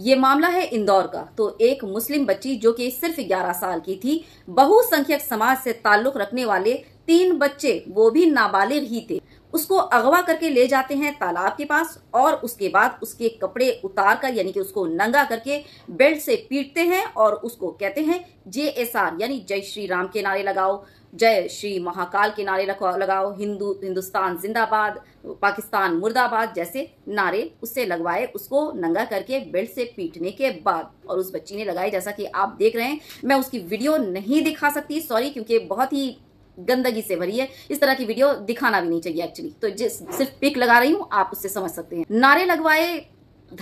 ये मामला है इंदौर का तो एक मुस्लिम बच्ची जो कि सिर्फ 11 साल की थी बहुसंख्यक समाज से ताल्लुक रखने वाले तीन बच्चे वो भी नाबालिग ही थे उसको अगवा करके ले जाते हैं तालाब के पास और उसके बाद उसके कपड़े उतार कर यानी कि उसको नंगा करके बेल्ट से पीटते हैं और उसको कहते हैं जे एस आर यानी जय श्री राम के नारे लगाओ जय श्री महाकाल के नारे लगाओ हिंदू हिंदुस्तान जिंदाबाद पाकिस्तान मुर्दाबाद जैसे नारे उससे लगवाए उसको नंगा करके बेल्ट से पीटने के बाद और उस बच्ची ने लगाए जैसा कि आप देख रहे हैं मैं उसकी वीडियो नहीं दिखा सकती सॉरी क्योंकि बहुत ही गंदगी से भरी है इस तरह की वीडियो दिखाना भी नहीं चाहिए एक्चुअली तो जिस सिर्फ पिक लगा रही हूँ आप उससे समझ सकते हैं नारे लगवाए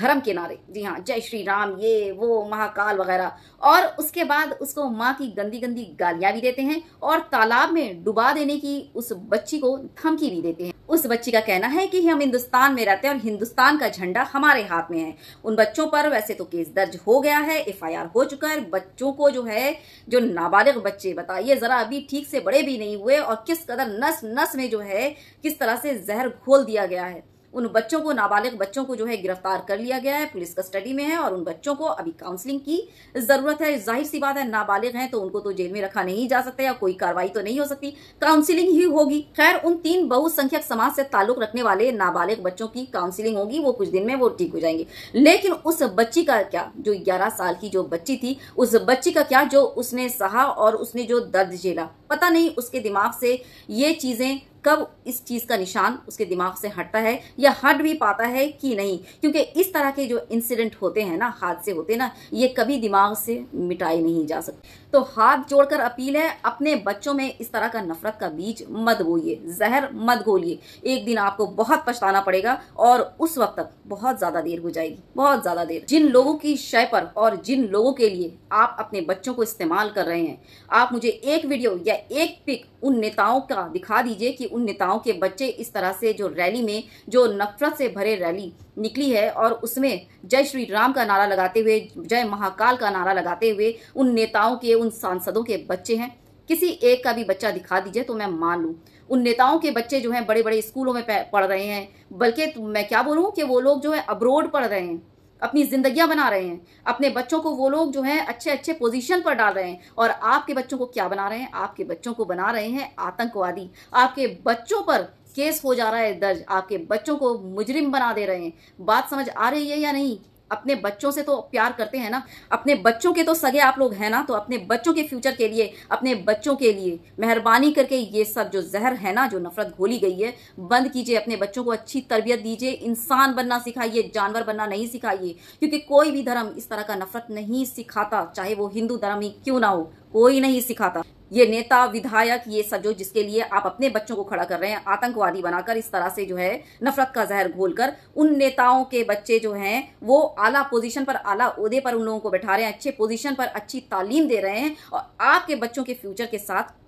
धर्म के नारे जी हाँ जय श्री राम ये वो महाकाल वगैरह और उसके बाद उसको माँ की गंदी गंदी गालियां भी देते हैं और तालाब में डुबा देने की उस बच्ची को धमकी भी देते हैं उस बच्ची का कहना है कि हम हिंदुस्तान में रहते हैं और हिंदुस्तान का झंडा हमारे हाथ में है उन बच्चों पर वैसे तो केस दर्ज हो गया है एफ हो चुका है बच्चों को जो है जो नाबालिग बच्चे बताइए जरा अभी ठीक से बड़े भी नहीं हुए और किस कदर नस नस में जो है किस तरह से जहर घोल दिया गया है उन बच्चों को नाबालिग बच्चों को जो है गिरफ्तार कर लिया गया है पुलिस कस्टडी में है और उन बच्चों को अभी काउंसलिंग की जरूरत है जाहिर सी बात है नाबालिग हैं तो उनको तो जेल में रखा नहीं जा सकता या कोई कार्रवाई तो नहीं हो सकती काउंसिलिंग ही होगी खैर उन तीन बहुसंख्यक समाज से ताल्लुक रखने वाले नाबालिग बच्चों की काउंसिलिंग होगी वो कुछ दिन में वो ठीक हो जाएंगे लेकिन उस बच्ची का क्या जो ग्यारह साल की जो बच्ची थी उस बच्ची का क्या जो उसने सहा और उसने जो दर्द झेला पता नहीं उसके दिमाग से ये चीजें कब इस चीज़ का निशान उसके दिमाग से हटता है या हट भी पाता है कि नहीं क्योंकि इस तरह के जो इंसिडेंट होते हैं ना हादसे होते हैं ना ये कभी दिमाग से मिटाए नहीं जा सकते तो हाथ जोड़कर अपील है अपने बच्चों में इस तरह का नफरत का बीज मत बोइए जहर मत घोलिए एक दिन आपको बहुत पछताना पड़ेगा और उस वक्त तक बहुत ज्यादा देर हो जाएगी बहुत ज्यादा देर जिन लोगों की शय पर और जिन लोगों के लिए आप अपने बच्चों को इस्तेमाल कर रहे हैं आप मुझे एक वीडियो या एक पिक उन नेताओं का दिखा दीजिए कि उन नेताओं के बच्चे इस तरह से जो रैली में जो नफरत से भरे रैली निकली है और उसमें जय श्री राम का नारा लगाते हुए जय महाकाल का नारा लगाते हुए उन नेताओं के उन सांसदों के बच्चे हैं किसी एक का भी बच्चा दिखा दीजिए तो मैं मान लूँ उन नेताओं के बच्चे जो हैं बड़े बड़े स्कूलों में पढ़ रहे हैं बल्कि मैं क्या बोलूँ कि वो लोग जो है अब्रोड पढ़ रहे हैं अपनी जिंदगियां बना रहे हैं अपने बच्चों को वो लोग जो है अच्छे अच्छे पोजीशन पर डाल रहे हैं और आपके बच्चों को क्या बना रहे हैं आपके बच्चों को बना रहे हैं आतंकवादी आपके बच्चों पर केस हो जा रहा है दर्ज आपके बच्चों को मुजरिम बना दे रहे हैं बात समझ आ रही है या नहीं अपने बच्चों से तो प्यार करते हैं ना अपने बच्चों के तो सगे आप लोग हैं ना तो अपने बच्चों के फ्यूचर के लिए अपने बच्चों के लिए मेहरबानी करके ये सब जो जहर है ना जो नफरत घोली गई है बंद कीजिए अपने बच्चों को अच्छी तरबियत दीजिए इंसान बनना सिखाइए जानवर बनना नहीं सिखाइए क्योंकि कोई भी धर्म इस तरह का नफरत नहीं सिखाता चाहे वो हिंदू धर्म ही क्यों ना हो कोई नहीं सिखाता ये नेता विधायक ये सब जो जिसके लिए आप अपने बच्चों को खड़ा कर रहे हैं आतंकवादी बनाकर इस तरह से जो है नफरत का जहर घोलकर उन नेताओं के बच्चे जो हैं वो आला पोजीशन पर आला उदे पर उन लोगों को बैठा रहे हैं अच्छे पोजीशन पर अच्छी तालीम दे रहे हैं और आपके बच्चों के फ्यूचर के साथ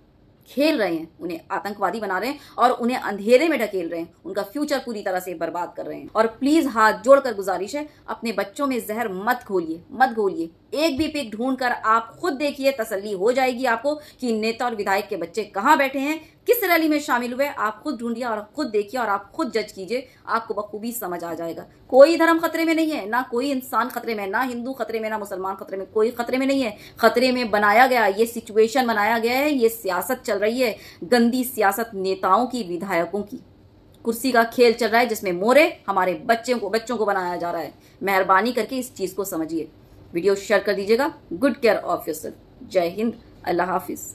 खेल रहे हैं उन्हें आतंकवादी बना रहे हैं और उन्हें अंधेरे में ढकेल रहे हैं उनका फ्यूचर पूरी तरह से बर्बाद कर रहे हैं और प्लीज हाथ जोड़कर गुजारिश है अपने बच्चों में जहर मत घोलिए मत घोलिए एक भी पिक ढूंढ कर आप खुद देखिए तसल्ली हो जाएगी आपको कि नेता और विधायक के बच्चे कहाँ बैठे हैं किस रैली में शामिल हुए आप खुद ढूंढिए और खुद देखिए और आप खुद जज कीजिए आपको बखूबी समझ आ जाएगा कोई धर्म खतरे में नहीं है ना कोई इंसान खतरे में ना हिंदू खतरे में ना मुसलमान खतरे में कोई खतरे में नहीं है खतरे में बनाया गया ये सिचुएशन बनाया गया है ये सियासत चल रही है गंदी सियासत नेताओं की विधायकों की कुर्सी का खेल चल रहा है जिसमें मोरे हमारे बच्चों को बच्चों को बनाया जा रहा है मेहरबानी करके इस चीज को समझिए वीडियो शेयर कर दीजिएगा गुड केयर ऑफ योर जय हिंद अल्लाह हाफिज